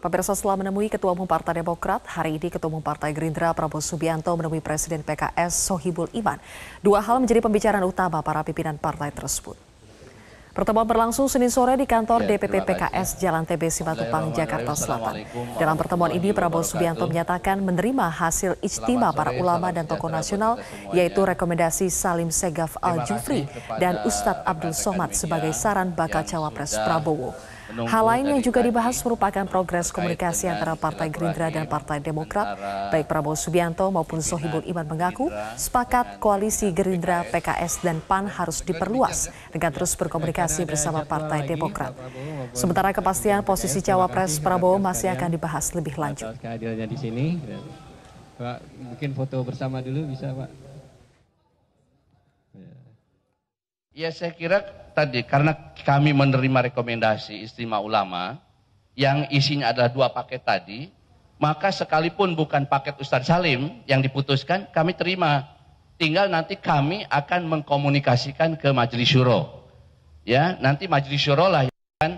Pemirsa setelah menemui Ketua Umum Partai Demokrat, hari ini Ketua Umum Partai Gerindra Prabowo Subianto menemui Presiden PKS Sohibul Iman. Dua hal menjadi pembicaraan utama para pimpinan partai tersebut. Pertemuan berlangsung Senin sore di kantor ya, DPP PKS Jalan TB Simatupang, Jakarta Selatan. Dalam pertemuan ini, Prabowo Subianto menyatakan menerima hasil istimewa para ulama dan tokoh nasional, yaitu rekomendasi Salim Segaf Al-Jufri dan Ustadz Abdul Somad sebagai saran bakal cawapres Prabowo. Hal lain yang juga dibahas merupakan progres komunikasi antara Partai Gerindra dan Partai Demokrat. Baik Prabowo Subianto maupun Sohibul Iman mengaku sepakat koalisi Gerindra, PKS, dan PAN harus diperluas ya. dengan terus berkomunikasi bersama Partai Demokrat. Sementara kepastian posisi cawapres Prabowo masih akan dibahas lebih lanjut. Kehadirannya di sini. Pak, mungkin foto bersama dulu bisa, Pak. Ya saya kira tadi karena kami menerima rekomendasi istimewa ulama yang isinya adalah dua paket tadi, maka sekalipun bukan paket Ustadz Salim yang diputuskan, kami terima. Tinggal nanti kami akan mengkomunikasikan ke Majelis Syuro. Ya, nanti Majelis Syuro lah yang akan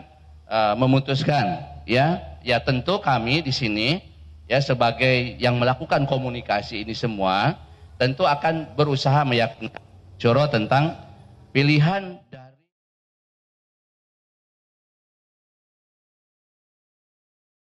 uh, memutuskan. Ya, ya tentu kami di sini ya sebagai yang melakukan komunikasi ini semua tentu akan berusaha meyakinkan Syuro tentang pilihan